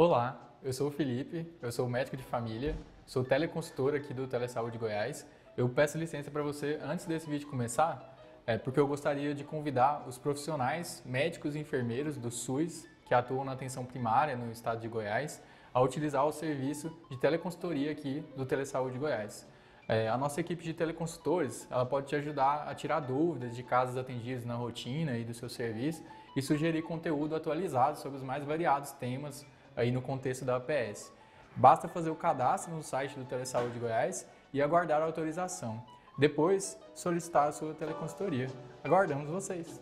Olá, eu sou o Felipe, eu sou médico de família, sou teleconsultor aqui do Telesaúde Goiás. Eu peço licença para você, antes desse vídeo começar, é, porque eu gostaria de convidar os profissionais, médicos e enfermeiros do SUS, que atuam na atenção primária no estado de Goiás, a utilizar o serviço de teleconsultoria aqui do Telesaúde Goiás. É, a nossa equipe de teleconsultores ela pode te ajudar a tirar dúvidas de casos atendidos na rotina e do seu serviço e sugerir conteúdo atualizado sobre os mais variados temas aí no contexto da APS. Basta fazer o cadastro no site do Telesaúde Goiás e aguardar a autorização. Depois, solicitar a sua teleconsultoria. Aguardamos vocês!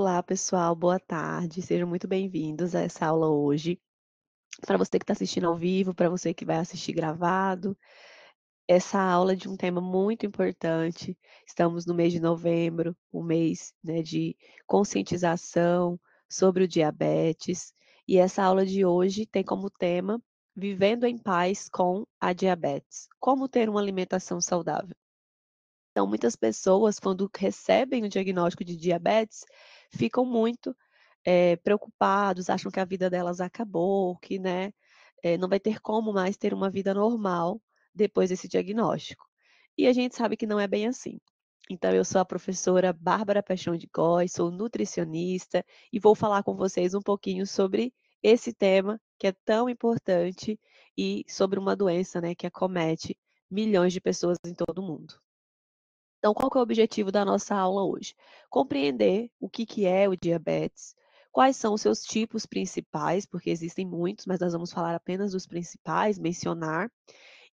Olá, pessoal, boa tarde. Sejam muito bem-vindos a essa aula hoje. Para você que está assistindo ao vivo, para você que vai assistir gravado, essa aula é de um tema muito importante. Estamos no mês de novembro, um mês né, de conscientização sobre o diabetes. E essa aula de hoje tem como tema Vivendo em Paz com a Diabetes: Como ter uma alimentação saudável. Então, muitas pessoas, quando recebem o diagnóstico de diabetes, ficam muito é, preocupados, acham que a vida delas acabou, que né, é, não vai ter como mais ter uma vida normal depois desse diagnóstico. E a gente sabe que não é bem assim. Então, eu sou a professora Bárbara Paixão de Góes, sou nutricionista e vou falar com vocês um pouquinho sobre esse tema que é tão importante e sobre uma doença né, que acomete milhões de pessoas em todo o mundo. Então, qual é o objetivo da nossa aula hoje? Compreender o que, que é o diabetes, quais são os seus tipos principais, porque existem muitos, mas nós vamos falar apenas dos principais, mencionar,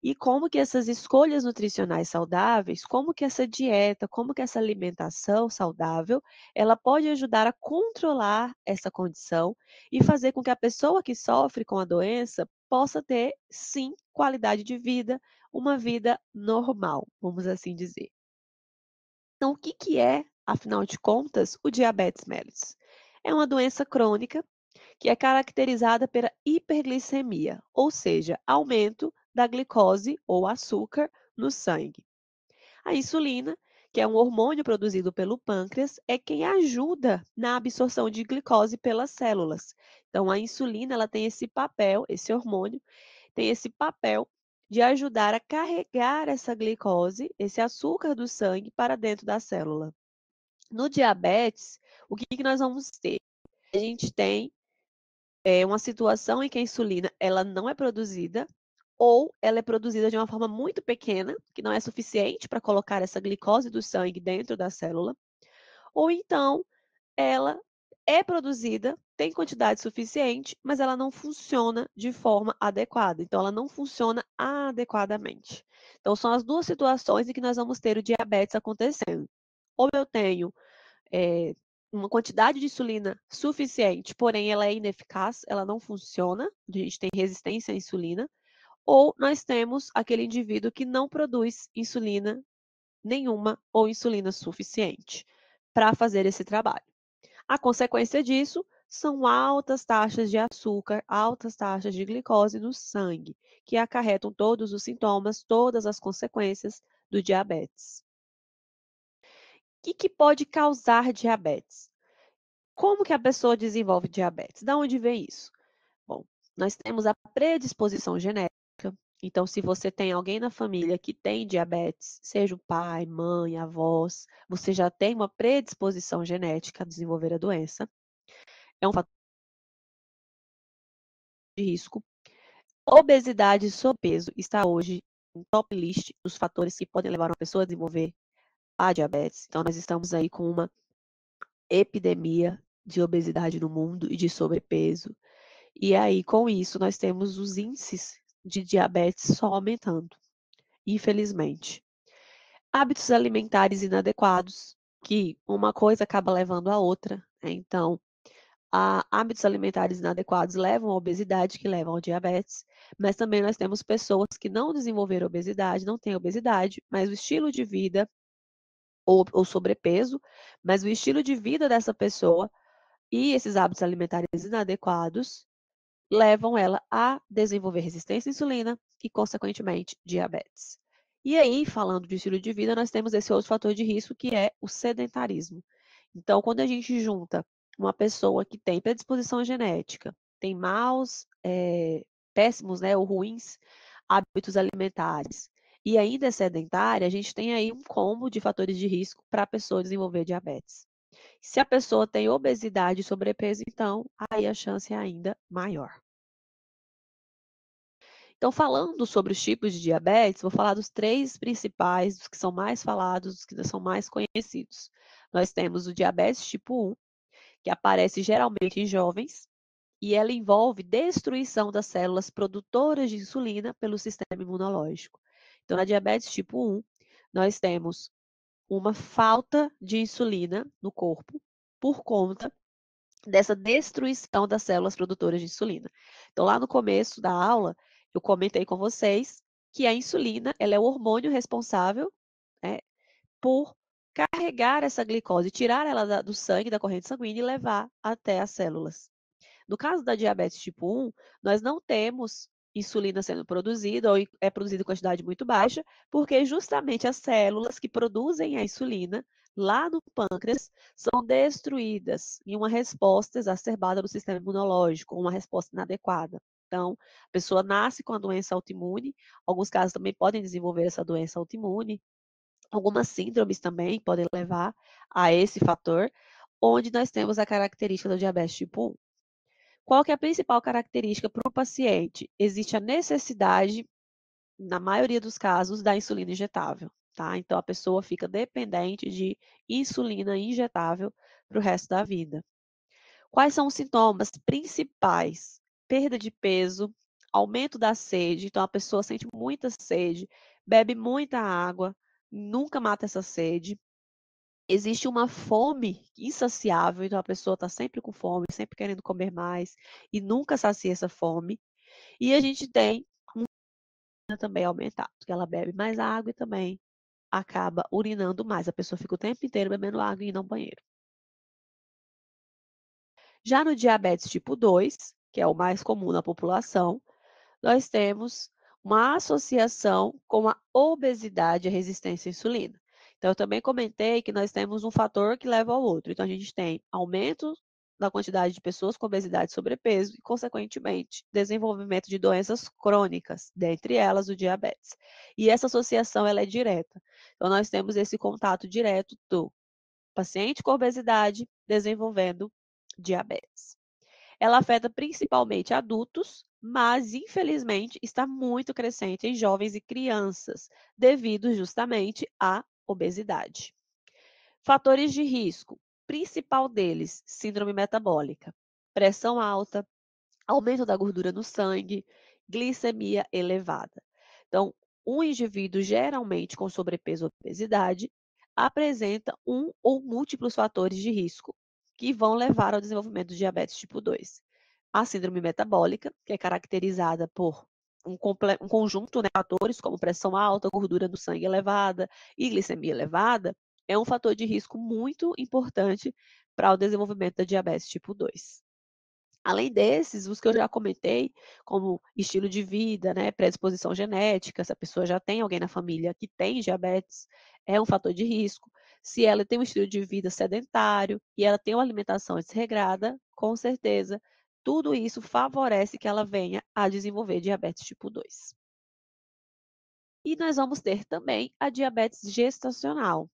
e como que essas escolhas nutricionais saudáveis, como que essa dieta, como que essa alimentação saudável, ela pode ajudar a controlar essa condição e fazer com que a pessoa que sofre com a doença possa ter, sim, qualidade de vida, uma vida normal, vamos assim dizer. Então, o que, que é, afinal de contas, o diabetes mellitus? É uma doença crônica que é caracterizada pela hiperglicemia, ou seja, aumento da glicose ou açúcar no sangue. A insulina, que é um hormônio produzido pelo pâncreas, é quem ajuda na absorção de glicose pelas células. Então, a insulina ela tem esse papel, esse hormônio tem esse papel de ajudar a carregar essa glicose, esse açúcar do sangue, para dentro da célula. No diabetes, o que, que nós vamos ter? A gente tem é, uma situação em que a insulina ela não é produzida ou ela é produzida de uma forma muito pequena, que não é suficiente para colocar essa glicose do sangue dentro da célula, ou então ela é produzida tem quantidade suficiente, mas ela não funciona de forma adequada. Então, ela não funciona adequadamente. Então, são as duas situações em que nós vamos ter o diabetes acontecendo. Ou eu tenho é, uma quantidade de insulina suficiente, porém ela é ineficaz, ela não funciona, a gente tem resistência à insulina, ou nós temos aquele indivíduo que não produz insulina nenhuma ou insulina suficiente para fazer esse trabalho. A consequência disso são altas taxas de açúcar, altas taxas de glicose no sangue, que acarretam todos os sintomas, todas as consequências do diabetes. O que, que pode causar diabetes? Como que a pessoa desenvolve diabetes? Da onde vem isso? Bom, nós temos a predisposição genética. Então, se você tem alguém na família que tem diabetes, seja o pai, mãe, avós, você já tem uma predisposição genética a desenvolver a doença é um fator de risco. Obesidade e sobrepeso está hoje em top list dos fatores que podem levar uma pessoa a desenvolver a diabetes. Então, nós estamos aí com uma epidemia de obesidade no mundo e de sobrepeso. E aí, com isso, nós temos os índices de diabetes só aumentando, infelizmente. Hábitos alimentares inadequados, que uma coisa acaba levando a outra. Né? Então, a hábitos alimentares inadequados levam à obesidade, que levam ao diabetes, mas também nós temos pessoas que não desenvolveram obesidade, não têm obesidade, mas o estilo de vida ou, ou sobrepeso, mas o estilo de vida dessa pessoa e esses hábitos alimentares inadequados levam ela a desenvolver resistência à insulina e, consequentemente, diabetes. E aí, falando de estilo de vida, nós temos esse outro fator de risco que é o sedentarismo. Então, quando a gente junta uma pessoa que tem predisposição genética, tem maus, é, péssimos né, ou ruins hábitos alimentares e ainda é sedentária, a gente tem aí um combo de fatores de risco para a pessoa desenvolver diabetes. Se a pessoa tem obesidade e sobrepeso, então, aí a chance é ainda maior. Então, falando sobre os tipos de diabetes, vou falar dos três principais, dos que são mais falados, dos que são mais conhecidos. Nós temos o diabetes tipo 1, que aparece geralmente em jovens, e ela envolve destruição das células produtoras de insulina pelo sistema imunológico. Então, na diabetes tipo 1, nós temos uma falta de insulina no corpo por conta dessa destruição das células produtoras de insulina. Então, lá no começo da aula, eu comentei com vocês que a insulina ela é o hormônio responsável né, por carregar essa glicose, tirar ela do sangue, da corrente sanguínea e levar até as células. No caso da diabetes tipo 1, nós não temos insulina sendo produzida ou é produzida em quantidade muito baixa, porque justamente as células que produzem a insulina lá no pâncreas são destruídas em uma resposta exacerbada do sistema imunológico, uma resposta inadequada. Então, a pessoa nasce com a doença autoimune, alguns casos também podem desenvolver essa doença autoimune, Algumas síndromes também podem levar a esse fator, onde nós temos a característica do diabetes tipo 1. Qual que é a principal característica para o paciente? Existe a necessidade, na maioria dos casos, da insulina injetável, tá? Então a pessoa fica dependente de insulina injetável para o resto da vida. Quais são os sintomas principais? Perda de peso, aumento da sede, então a pessoa sente muita sede, bebe muita água, nunca mata essa sede. Existe uma fome insaciável, então a pessoa está sempre com fome, sempre querendo comer mais e nunca sacia essa fome. E a gente tem um também aumentado, porque ela bebe mais água e também acaba urinando mais. A pessoa fica o tempo inteiro bebendo água e indo ao banheiro. Já no diabetes tipo 2, que é o mais comum na população, nós temos uma associação com a obesidade e resistência à insulina. Então, eu também comentei que nós temos um fator que leva ao outro. Então, a gente tem aumento da quantidade de pessoas com obesidade e sobrepeso e, consequentemente, desenvolvimento de doenças crônicas, dentre elas o diabetes. E essa associação ela é direta. Então, nós temos esse contato direto do paciente com obesidade desenvolvendo diabetes. Ela afeta principalmente adultos, mas infelizmente está muito crescente em jovens e crianças, devido justamente à obesidade. Fatores de risco: principal deles, síndrome metabólica, pressão alta, aumento da gordura no sangue, glicemia elevada. Então, um indivíduo geralmente com sobrepeso ou obesidade apresenta um ou múltiplos fatores de risco, que vão levar ao desenvolvimento do diabetes tipo 2. A síndrome metabólica, que é caracterizada por um, um conjunto né, de né, fatores como pressão alta, gordura no sangue elevada e glicemia elevada, é um fator de risco muito importante para o desenvolvimento da diabetes tipo 2. Além desses, os que eu já comentei, como estilo de vida, né, predisposição genética, se a pessoa já tem alguém na família que tem diabetes, é um fator de risco. Se ela tem um estilo de vida sedentário e ela tem uma alimentação desregrada, com certeza, tudo isso favorece que ela venha a desenvolver diabetes tipo 2. E nós vamos ter também a diabetes gestacional,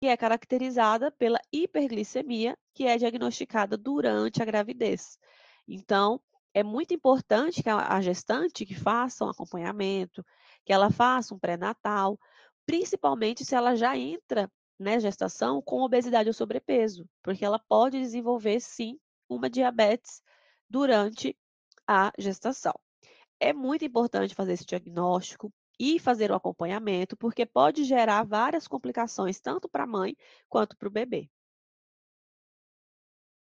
que é caracterizada pela hiperglicemia, que é diagnosticada durante a gravidez. Então, é muito importante que a gestante que faça um acompanhamento, que ela faça um pré-natal, principalmente se ela já entra né, gestação com obesidade ou sobrepeso, porque ela pode desenvolver sim uma diabetes durante a gestação. É muito importante fazer esse diagnóstico e fazer o acompanhamento, porque pode gerar várias complicações tanto para a mãe quanto para o bebê.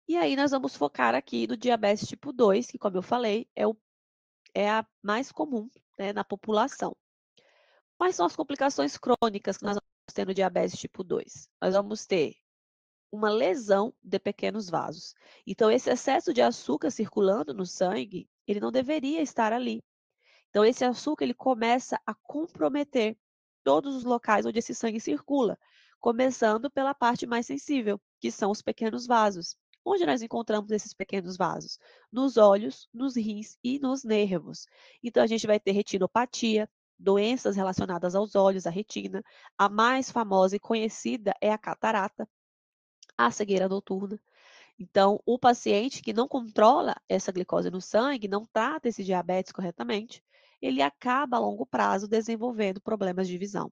E aí nós vamos focar aqui no diabetes tipo 2, que como eu falei, é, o, é a mais comum né, na população. Quais são as complicações crônicas que nós tendo diabetes tipo 2? Nós vamos ter uma lesão de pequenos vasos. Então, esse excesso de açúcar circulando no sangue, ele não deveria estar ali. Então, esse açúcar ele começa a comprometer todos os locais onde esse sangue circula, começando pela parte mais sensível, que são os pequenos vasos. Onde nós encontramos esses pequenos vasos? Nos olhos, nos rins e nos nervos. Então, a gente vai ter retinopatia, doenças relacionadas aos olhos, à retina. A mais famosa e conhecida é a catarata, a cegueira noturna. Então, o paciente que não controla essa glicose no sangue, não trata esse diabetes corretamente, ele acaba a longo prazo desenvolvendo problemas de visão.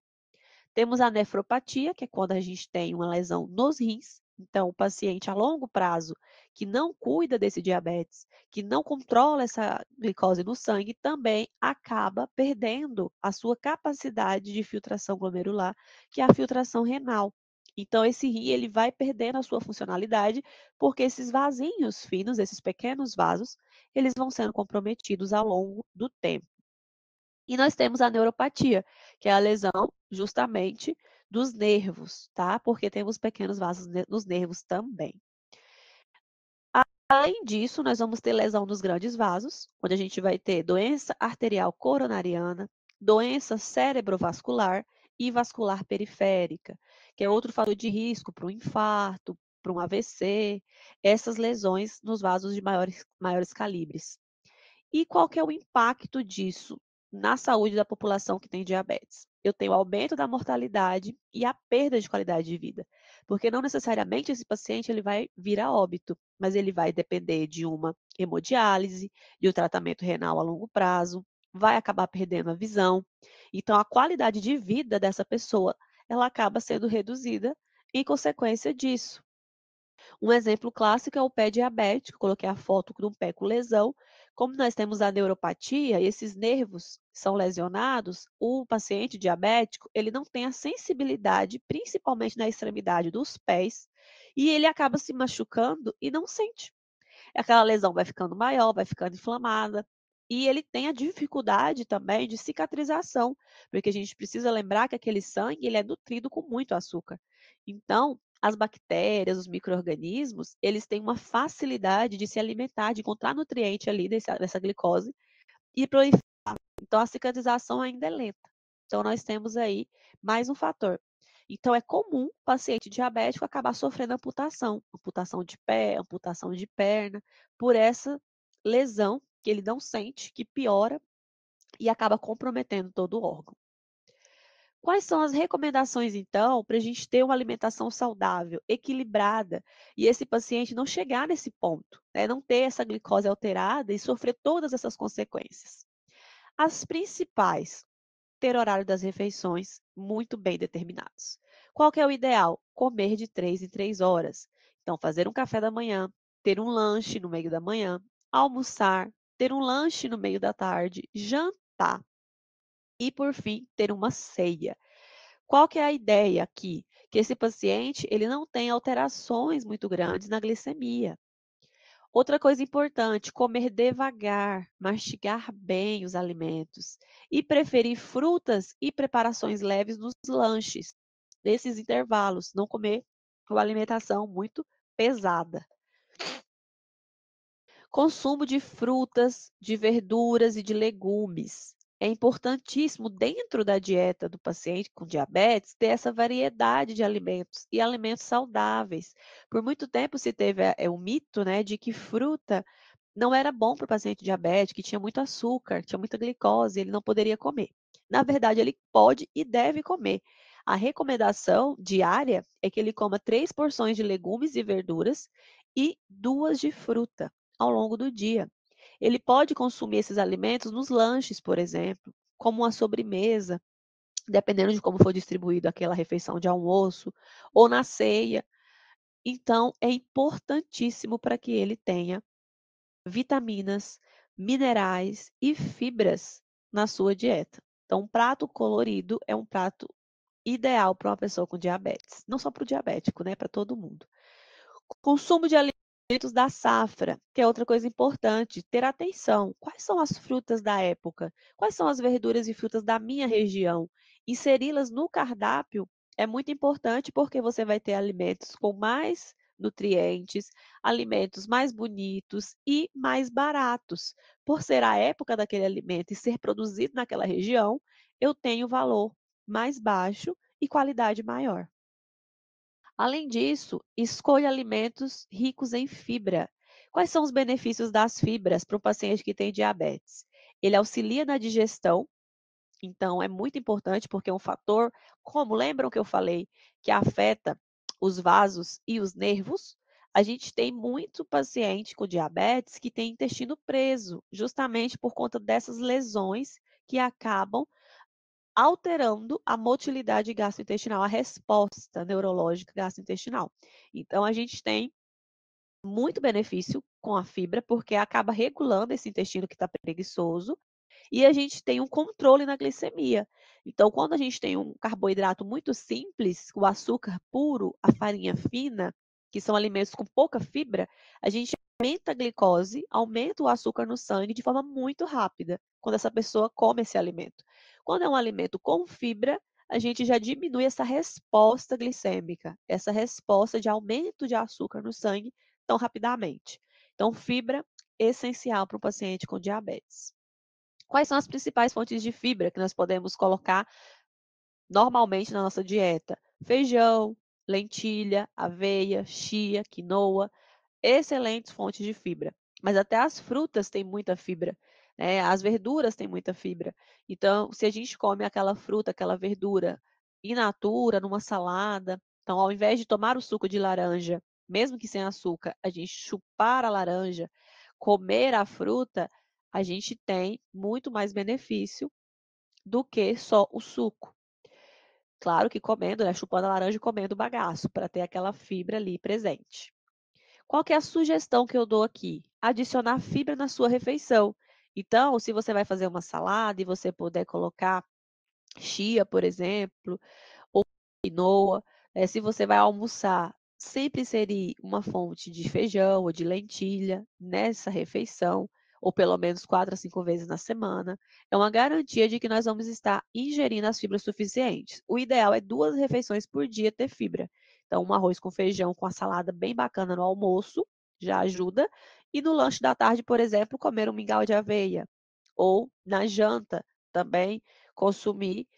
Temos a nefropatia, que é quando a gente tem uma lesão nos rins, então, o paciente a longo prazo que não cuida desse diabetes, que não controla essa glicose no sangue, também acaba perdendo a sua capacidade de filtração glomerular, que é a filtração renal. Então, esse rim ele vai perdendo a sua funcionalidade, porque esses vasinhos finos, esses pequenos vasos, eles vão sendo comprometidos ao longo do tempo. E nós temos a neuropatia, que é a lesão justamente dos nervos, tá? Porque temos pequenos vasos nos nervos também. Além disso, nós vamos ter lesão nos grandes vasos, onde a gente vai ter doença arterial coronariana, doença cerebrovascular e vascular periférica, que é outro fator de risco para um infarto, para um AVC, essas lesões nos vasos de maiores, maiores calibres. E qual que é o impacto disso na saúde da população que tem diabetes? eu tenho aumento da mortalidade e a perda de qualidade de vida. Porque não necessariamente esse paciente ele vai vir a óbito, mas ele vai depender de uma hemodiálise, de um tratamento renal a longo prazo, vai acabar perdendo a visão. Então, a qualidade de vida dessa pessoa, ela acaba sendo reduzida em consequência disso. Um exemplo clássico é o pé diabético, coloquei a foto de um pé com lesão. Como nós temos a neuropatia e esses nervos são lesionados, o paciente diabético, ele não tem a sensibilidade, principalmente na extremidade dos pés, e ele acaba se machucando e não sente. Aquela lesão vai ficando maior, vai ficando inflamada, e ele tem a dificuldade também de cicatrização, porque a gente precisa lembrar que aquele sangue ele é nutrido com muito açúcar. Então, as bactérias, os micro-organismos, eles têm uma facilidade de se alimentar, de encontrar nutriente ali dessa glicose e proliferar. Então, a cicatrização ainda é lenta. Então, nós temos aí mais um fator. Então, é comum o paciente diabético acabar sofrendo amputação, amputação de pé, amputação de perna, por essa lesão que ele não sente, que piora e acaba comprometendo todo o órgão. Quais são as recomendações, então, para a gente ter uma alimentação saudável, equilibrada, e esse paciente não chegar nesse ponto, né? não ter essa glicose alterada e sofrer todas essas consequências? As principais, ter horário das refeições muito bem determinados. Qual que é o ideal? Comer de 3 em 3 horas. Então, fazer um café da manhã, ter um lanche no meio da manhã, almoçar, ter um lanche no meio da tarde, jantar e, por fim, ter uma ceia. Qual que é a ideia aqui? Que esse paciente ele não tem alterações muito grandes na glicemia. Outra coisa importante, comer devagar, mastigar bem os alimentos e preferir frutas e preparações leves nos lanches, nesses intervalos, não comer uma alimentação muito pesada. Consumo de frutas, de verduras e de legumes é importantíssimo dentro da dieta do paciente com diabetes ter essa variedade de alimentos e alimentos saudáveis. Por muito tempo se teve é, o mito né, de que fruta não era bom para o paciente diabético, que tinha muito açúcar, tinha muita glicose, ele não poderia comer. Na verdade, ele pode e deve comer. A recomendação diária é que ele coma três porções de legumes e verduras e duas de fruta ao longo do dia. Ele pode consumir esses alimentos nos lanches, por exemplo, como uma sobremesa, dependendo de como foi distribuído aquela refeição de almoço, ou na ceia. Então, é importantíssimo para que ele tenha vitaminas, minerais e fibras na sua dieta. Então, um prato colorido é um prato ideal para uma pessoa com diabetes, não só para o diabético, né, para todo mundo. Consumo de alimentos momentos da safra, que é outra coisa importante, ter atenção. Quais são as frutas da época? Quais são as verduras e frutas da minha região? Inseri-las no cardápio é muito importante porque você vai ter alimentos com mais nutrientes, alimentos mais bonitos e mais baratos. Por ser a época daquele alimento e ser produzido naquela região, eu tenho valor mais baixo e qualidade maior. Além disso, escolha alimentos ricos em fibra. Quais são os benefícios das fibras para o paciente que tem diabetes? Ele auxilia na digestão, então é muito importante porque é um fator, como lembram que eu falei, que afeta os vasos e os nervos. A gente tem muito paciente com diabetes que tem intestino preso, justamente por conta dessas lesões que acabam alterando a motilidade gastrointestinal, a resposta neurológica gastrointestinal. Então, a gente tem muito benefício com a fibra, porque acaba regulando esse intestino que está preguiçoso, e a gente tem um controle na glicemia. Então, quando a gente tem um carboidrato muito simples, o açúcar puro, a farinha fina, que são alimentos com pouca fibra, a gente aumenta a glicose, aumenta o açúcar no sangue de forma muito rápida, quando essa pessoa come esse alimento. Quando é um alimento com fibra, a gente já diminui essa resposta glicêmica, essa resposta de aumento de açúcar no sangue tão rapidamente. Então, fibra essencial para o paciente com diabetes. Quais são as principais fontes de fibra que nós podemos colocar normalmente na nossa dieta? Feijão, lentilha, aveia, chia, quinoa, excelentes fontes de fibra. Mas até as frutas têm muita fibra. Né? As verduras têm muita fibra. Então, se a gente come aquela fruta, aquela verdura in natura, numa salada, então, ao invés de tomar o suco de laranja, mesmo que sem açúcar, a gente chupar a laranja, comer a fruta, a gente tem muito mais benefício do que só o suco. Claro que comendo, né? Chupando a laranja e comendo o bagaço, para ter aquela fibra ali presente. Qual é a sugestão que eu dou aqui? Adicionar fibra na sua refeição. Então, se você vai fazer uma salada e você puder colocar chia, por exemplo, ou quinoa, é, se você vai almoçar, sempre inserir uma fonte de feijão ou de lentilha nessa refeição, ou pelo menos quatro a cinco vezes na semana, é uma garantia de que nós vamos estar ingerindo as fibras suficientes. O ideal é duas refeições por dia ter fibra. Então, um arroz com feijão com a salada bem bacana no almoço já ajuda, e no lanche da tarde, por exemplo, comer um mingau de aveia, ou na janta também consumir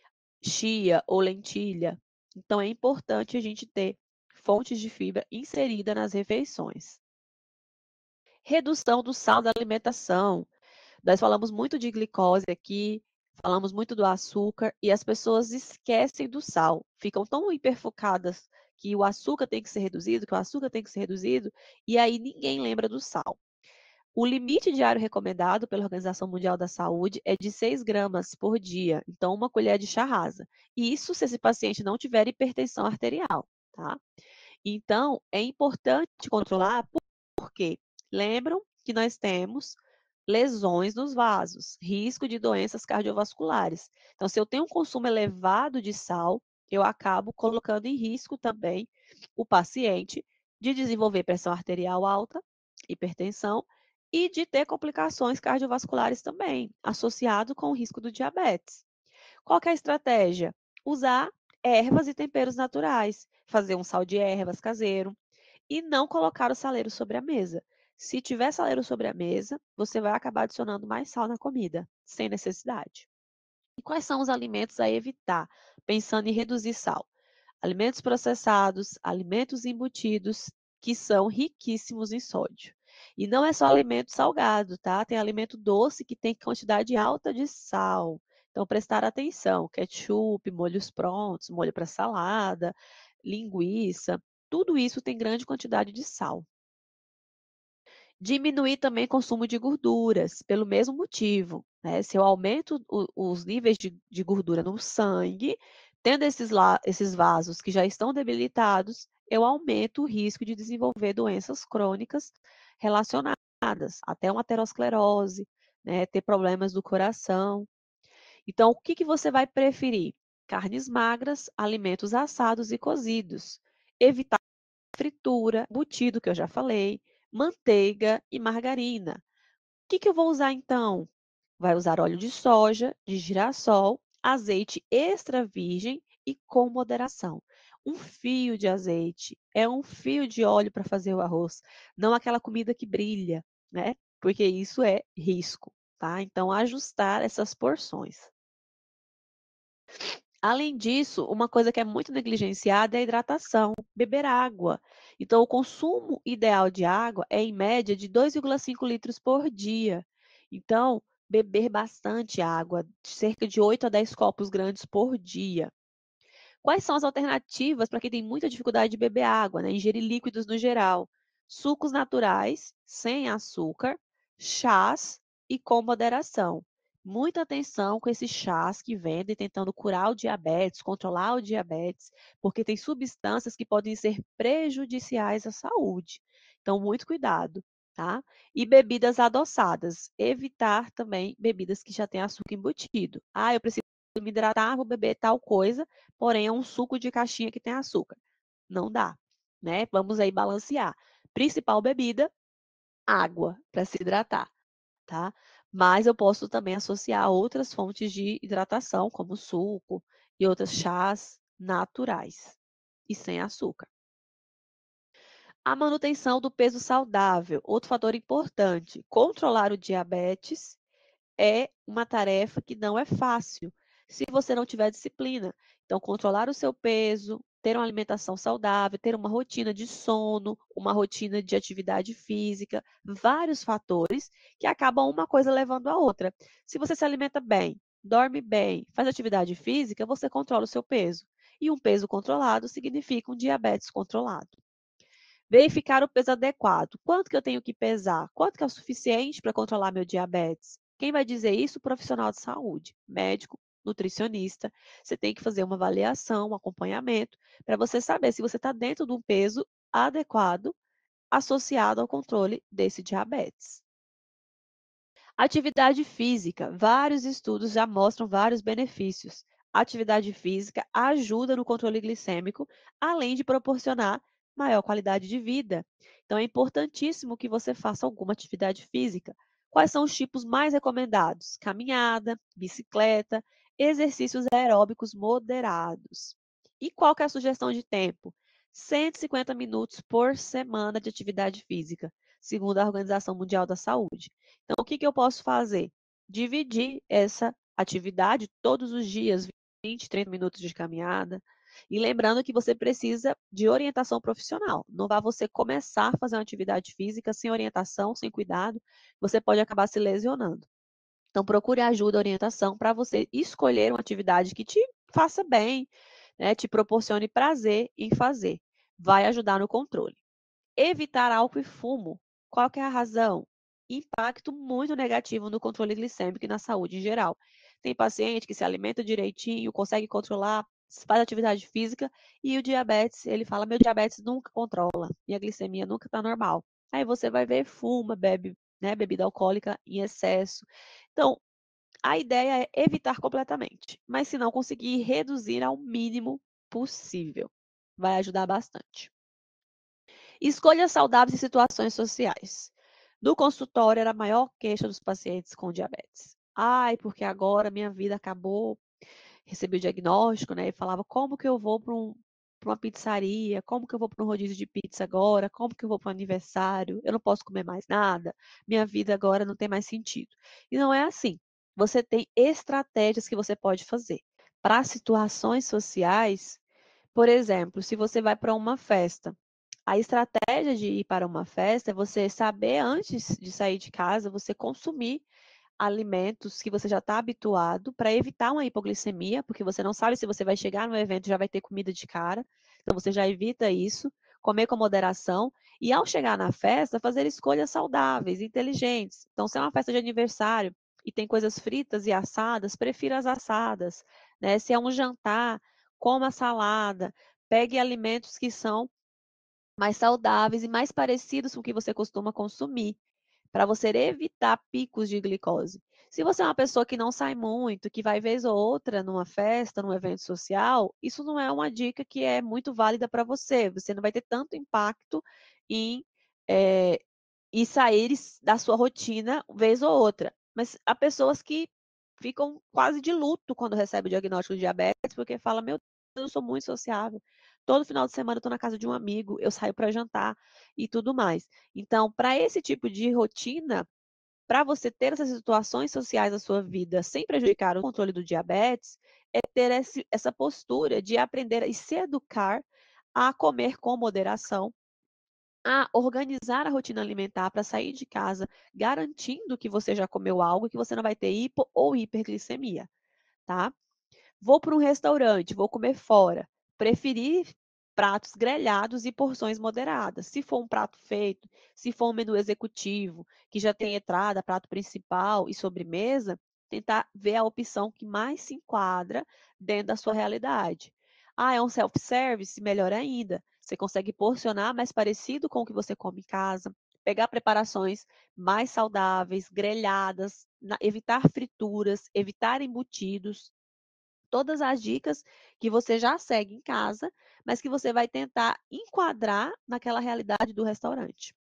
chia ou lentilha. Então é importante a gente ter fontes de fibra inserida nas refeições. Redução do sal da alimentação. Nós falamos muito de glicose aqui, falamos muito do açúcar e as pessoas esquecem do sal, ficam tão hiperfocadas que o açúcar tem que ser reduzido, que o açúcar tem que ser reduzido, e aí ninguém lembra do sal. O limite diário recomendado pela Organização Mundial da Saúde é de 6 gramas por dia, então uma colher de chá rasa. Isso se esse paciente não tiver hipertensão arterial, tá? Então, é importante controlar porque lembram que nós temos lesões nos vasos, risco de doenças cardiovasculares. Então, se eu tenho um consumo elevado de sal, eu acabo colocando em risco também o paciente de desenvolver pressão arterial alta, hipertensão e de ter complicações cardiovasculares também, associado com o risco do diabetes. Qual é a estratégia? Usar ervas e temperos naturais, fazer um sal de ervas caseiro e não colocar o saleiro sobre a mesa. Se tiver saleiro sobre a mesa, você vai acabar adicionando mais sal na comida, sem necessidade quais são os alimentos a evitar, pensando em reduzir sal? Alimentos processados, alimentos embutidos, que são riquíssimos em sódio. E não é só alimento salgado, tá? Tem alimento doce que tem quantidade alta de sal. Então, prestar atenção: ketchup, molhos prontos, molho para salada, linguiça, tudo isso tem grande quantidade de sal. Diminuir também o consumo de gorduras, pelo mesmo motivo. Né? Se eu aumento o, os níveis de, de, gordura no sangue, tendo esses, la, esses vasos que já estão debilitados, eu aumento o risco de desenvolver doenças crônicas relacionadas, até uma aterosclerose, né? ter problemas do coração. Então, o que, que você vai preferir? Carnes magras, alimentos assados e cozidos. Evitar fritura, embutido, que eu já falei, manteiga e margarina. O que, que eu vou usar então? Vai usar óleo de soja, de girassol, azeite extra virgem e com moderação. Um fio de azeite é um fio de óleo para fazer o arroz, não aquela comida que brilha, né? Porque isso é risco, tá? Então, ajustar essas porções. Além disso, uma coisa que é muito negligenciada é a hidratação, beber água. Então, o consumo ideal de água é, em média, de 2,5 litros por dia. Então, beber bastante água, cerca de 8 a 10 copos grandes por dia. Quais são as alternativas para quem tem muita dificuldade de beber água, né? ingerir líquidos no geral? Sucos naturais, sem açúcar, chás e com moderação muita atenção com esses chás que vendem tentando curar o diabetes, controlar o diabetes, porque tem substâncias que podem ser prejudiciais à saúde. Então, muito cuidado, tá? E bebidas adoçadas. Evitar também bebidas que já têm açúcar embutido. Ah, eu preciso me hidratar, vou beber tal coisa, porém é um suco de caixinha que tem açúcar. Não dá, né? Vamos aí balancear. Principal bebida, água para se hidratar, tá? mas eu posso também associar outras fontes de hidratação, como suco e outras chás naturais e sem açúcar. A manutenção do peso saudável, outro fator importante. Controlar o diabetes é uma tarefa que não é fácil se você não tiver disciplina. Então, controlar o seu peso, ter uma alimentação saudável, ter uma rotina de sono, uma rotina de atividade física, vários fatores que acabam uma coisa levando a outra. Se você se alimenta bem, dorme bem, faz atividade física, você controla o seu peso. E um peso controlado significa um diabetes controlado. Verificar o peso adequado. Quanto que eu tenho que pesar? Quanto que é o suficiente para controlar meu diabetes? Quem vai dizer isso? O profissional de saúde, médico nutricionista, você tem que fazer uma avaliação, um acompanhamento, para você saber se você está dentro de um peso adequado associado ao controle desse diabetes. Atividade física. Vários estudos já mostram vários benefícios. A atividade física ajuda no controle glicêmico, além de proporcionar maior qualidade de vida. Então, é importantíssimo que você faça alguma atividade física. Quais são os tipos mais recomendados? Caminhada, bicicleta, exercícios aeróbicos moderados. E qual que é a sugestão de tempo? 150 minutos por semana de atividade física, segundo a Organização Mundial da Saúde. Então, o que, que eu posso fazer? Dividir essa atividade todos os dias, 20, 30 minutos de caminhada. E lembrando que você precisa de orientação profissional. Não vá você começar a fazer uma atividade física sem orientação, sem cuidado, você pode acabar se lesionando. Então, procure ajuda, orientação para você escolher uma atividade que te faça bem, né, te proporcione prazer em fazer. Vai ajudar no controle. Evitar álcool e fumo. Qual é a razão? Impacto muito negativo no controle glicêmico e na saúde em geral. Tem paciente que se alimenta direitinho, consegue controlar, faz atividade física e o diabetes, ele fala: meu diabetes nunca controla, minha glicemia nunca está normal. Aí você vai ver, fuma, bebe né, bebida alcoólica em excesso. Então, a ideia é evitar completamente, mas se não conseguir, reduzir ao mínimo possível. Vai ajudar bastante. Escolhas saudáveis em situações sociais. No consultório era a maior queixa dos pacientes com diabetes. Ai, porque agora minha vida acabou. Recebi o diagnóstico, né? E falava como que eu vou para um, para uma pizzaria, como que eu vou para um rodízio de pizza agora, como que eu vou para um aniversário, eu não posso comer mais nada, minha vida agora não tem mais sentido. E não é assim. Você tem estratégias que você pode fazer. Para situações sociais, por exemplo, se você vai para uma festa, a estratégia de ir para uma festa é você saber antes de sair de casa, você consumir alimentos que você já está habituado para evitar uma hipoglicemia, porque você não sabe se você vai chegar no evento já vai ter comida de cara, então você já evita isso, comer com moderação e ao chegar na festa fazer escolhas saudáveis, inteligentes. Então se é uma festa de aniversário e tem coisas fritas e assadas, prefira as assadas, né? Se é um jantar, coma salada, pegue alimentos que são mais saudáveis e mais parecidos com o que você costuma consumir para você evitar picos de glicose. Se você é uma pessoa que não sai muito, que vai vez ou outra numa festa, num evento social, isso não é uma dica que é muito válida para você. Você não vai ter tanto impacto em, é, em sair da sua rotina vez ou outra. Mas há pessoas que ficam quase de luto quando recebem o diagnóstico de diabetes, porque falam, meu Deus, eu sou muito sociável todo final de semana eu tô na casa de um amigo, eu saio para jantar e tudo mais. Então, para esse tipo de rotina, para você ter essas situações sociais na sua vida sem prejudicar o controle do diabetes, é ter esse, essa postura de aprender e se educar a comer com moderação, a organizar a rotina alimentar para sair de casa garantindo que você já comeu algo que você não vai ter hipo ou hiperglicemia, tá? Vou para um restaurante, vou comer fora. Preferir pratos grelhados e porções moderadas. Se for um prato feito, se for um menu executivo, que já tem entrada, prato principal e sobremesa, tentar ver a opção que mais se enquadra dentro da sua realidade. Ah, é um self-service? Melhor ainda. Você consegue porcionar mais parecido com o que você come em casa, pegar preparações mais saudáveis, grelhadas, evitar frituras, evitar embutidos, todas as dicas que você já segue em casa, mas que você vai tentar enquadrar naquela realidade do restaurante.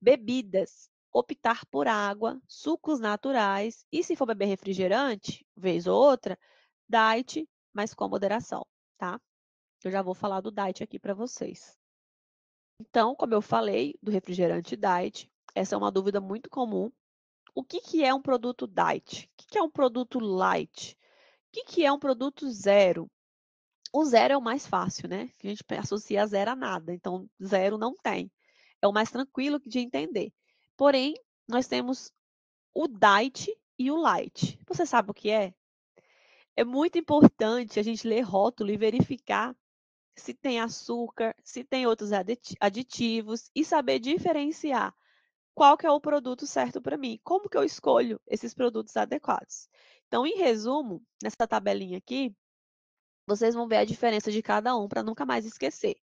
Bebidas. Optar por água, sucos naturais e, se for beber refrigerante, vez ou outra, diet, mas com moderação, tá? Eu já vou falar do diet aqui para vocês. Então, como eu falei do refrigerante diet, essa é uma dúvida muito comum. O que, que é um produto diet? O que, que é um produto light? que, que é um produto zero? O zero é o mais fácil, né? A gente associa zero a nada, então zero não tem. É o mais tranquilo de entender. Porém, nós temos o diet e o light. Você sabe o que é? É muito importante a gente ler rótulo e verificar se tem açúcar, se tem outros aditivos e saber diferenciar qual que é o produto certo para mim, como que eu escolho esses produtos adequados. Então, em resumo, nessa tabelinha aqui, vocês vão ver a diferença de cada um para nunca mais esquecer.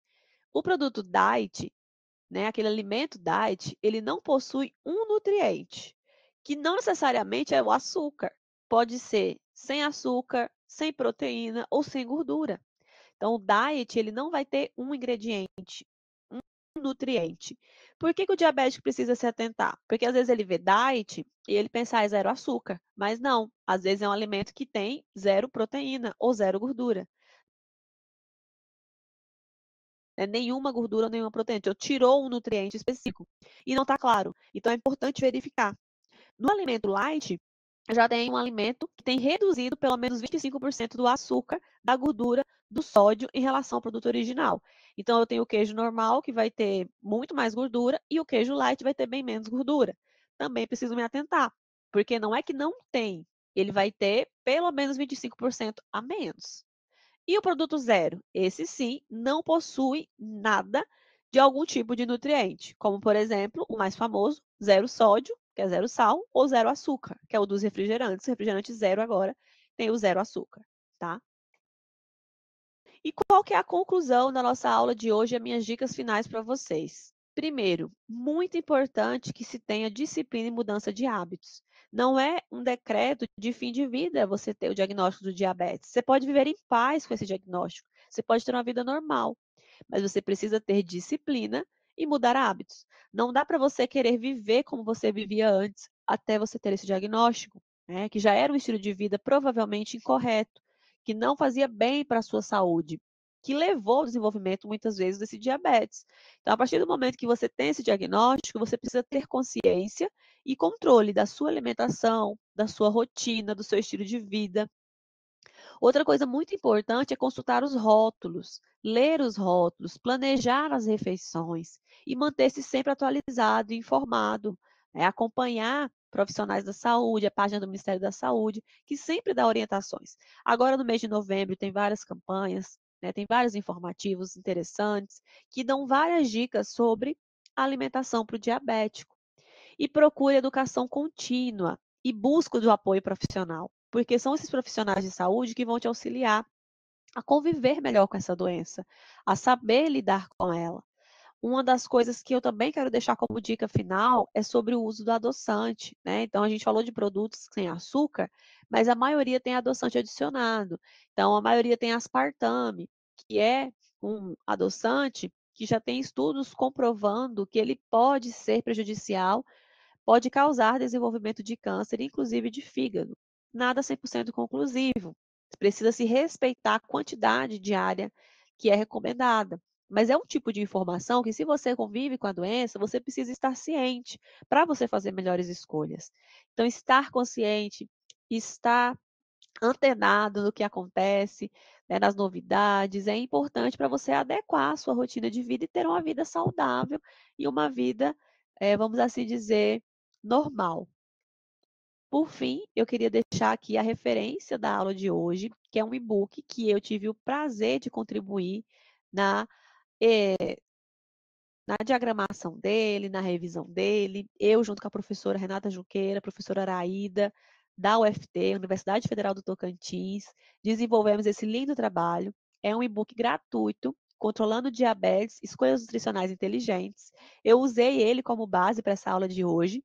O produto diet, né, aquele alimento diet, ele não possui um nutriente, que não necessariamente é o açúcar. Pode ser sem açúcar, sem proteína ou sem gordura. Então, o diet ele não vai ter um ingrediente, nutriente. Por que, que, o diabético precisa se atentar? Porque às vezes ele vê diet e ele pensa, ah, é zero açúcar. Mas não, às vezes é um alimento que tem zero proteína ou zero gordura. É nenhuma gordura, nenhuma proteína. Eu então, tirou um nutriente específico e não está claro. Então é importante verificar. No alimento light, já tem um alimento que tem reduzido pelo menos 25% do açúcar, da gordura, do sódio em relação ao produto original. Então, eu tenho o queijo normal, que vai ter muito mais gordura, e o queijo light vai ter bem menos gordura. Também preciso me atentar, porque não é que não tem, ele vai ter pelo menos 25% a menos. E o produto zero? Esse sim não possui nada de algum tipo de nutriente, como por exemplo o mais famoso, zero sódio, que é zero sal, ou zero açúcar, que é o dos refrigerantes. Refrigerante zero agora tem o zero açúcar, tá? E qual que é a conclusão da nossa aula de hoje, as minhas dicas finais para vocês? Primeiro, muito importante que se tenha disciplina e mudança de hábitos. Não é um decreto de fim de vida você ter o diagnóstico do diabetes. Você pode viver em paz com esse diagnóstico. Você pode ter uma vida normal. Mas você precisa ter disciplina e mudar hábitos. Não dá para você querer viver como você vivia antes até você ter esse diagnóstico, né, que já era um estilo de vida provavelmente incorreto, que não fazia bem para a sua saúde, que levou ao desenvolvimento muitas vezes desse diabetes. Então, a partir do momento que você tem esse diagnóstico, você precisa ter consciência e controle da sua alimentação, da sua rotina, do seu estilo de vida, Outra coisa muito importante é consultar os rótulos, ler os rótulos, planejar as refeições e manter-se sempre atualizado e informado. É, acompanhar profissionais da saúde, a página do Ministério da Saúde, que sempre dá orientações. Agora, no mês de novembro, tem várias campanhas, né, tem vários informativos interessantes, que dão várias dicas sobre alimentação para o diabético. E procure educação contínua e busca do apoio profissional porque são esses profissionais de saúde que vão te auxiliar a conviver melhor com essa doença, a saber lidar com ela. Uma das coisas que eu também quero deixar como dica final é sobre o uso do adoçante, né? Então a gente falou de produtos sem açúcar, mas a maioria tem adoçante adicionado. Então a maioria tem aspartame, que é um adoçante que já tem estudos comprovando que ele pode ser prejudicial, pode causar desenvolvimento de câncer, inclusive de fígado nada 100% conclusivo. Precisa se respeitar a quantidade diária que é recomendada. Mas é um tipo de informação que, se você convive com a doença, você precisa estar ciente para você fazer melhores escolhas. Então, estar consciente, estar antenado no que acontece, né, nas novidades, é importante para você adequar a sua rotina de vida e ter uma vida saudável e uma vida, é, vamos assim dizer, normal. Por fim, eu queria deixar aqui a referência da aula de hoje, que é um e-book que eu tive o prazer de contribuir na, eh, na diagramação dele, na revisão dele, eu junto com a professora Renata Junqueira, professora Araída, da UFT, Universidade Federal do Tocantins, desenvolvemos esse lindo trabalho. É um e-book gratuito, Controlando Diabetes, Escolhas Nutricionais Inteligentes. Eu usei ele como base para essa aula de hoje.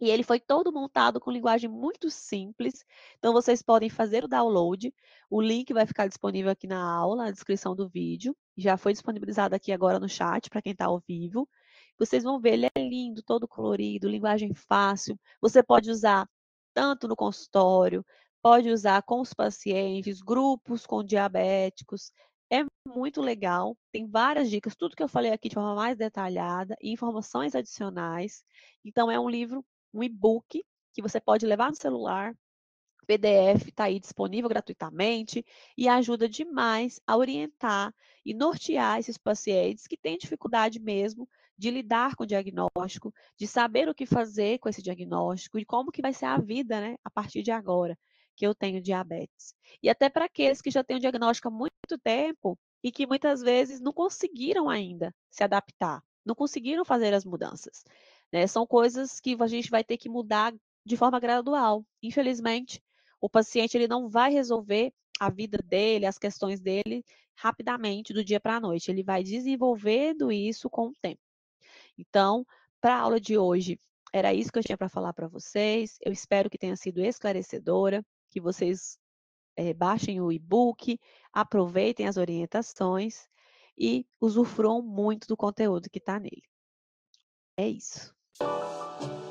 E ele foi todo montado com linguagem muito simples. Então vocês podem fazer o download. O link vai ficar disponível aqui na aula, na descrição do vídeo. Já foi disponibilizado aqui agora no chat para quem está ao vivo. Vocês vão ver, ele é lindo, todo colorido, linguagem fácil. Você pode usar tanto no consultório, pode usar com os pacientes, grupos com diabéticos. É muito legal, tem várias dicas, tudo que eu falei aqui de forma mais detalhada, informações adicionais. Então, é um livro um e-book que você pode levar no celular. PDF está aí disponível gratuitamente e ajuda demais a orientar e nortear esses pacientes que têm dificuldade mesmo de lidar com o diagnóstico, de saber o que fazer com esse diagnóstico e como que vai ser a vida, né, a partir de agora que eu tenho diabetes. E até para aqueles que já têm o diagnóstico há muito tempo e que muitas vezes não conseguiram ainda se adaptar, não conseguiram fazer as mudanças. Né? São coisas que a gente vai ter que mudar de forma gradual. Infelizmente, o paciente ele não vai resolver a vida dele, as questões dele rapidamente do dia para a noite. Ele vai desenvolvendo isso com o tempo. Então, para a aula de hoje, era isso que eu tinha para falar para vocês. Eu espero que tenha sido esclarecedora, que vocês é, baixem o e-book, aproveitem as orientações e usufruam muito do conteúdo que está nele. É isso. Thank you.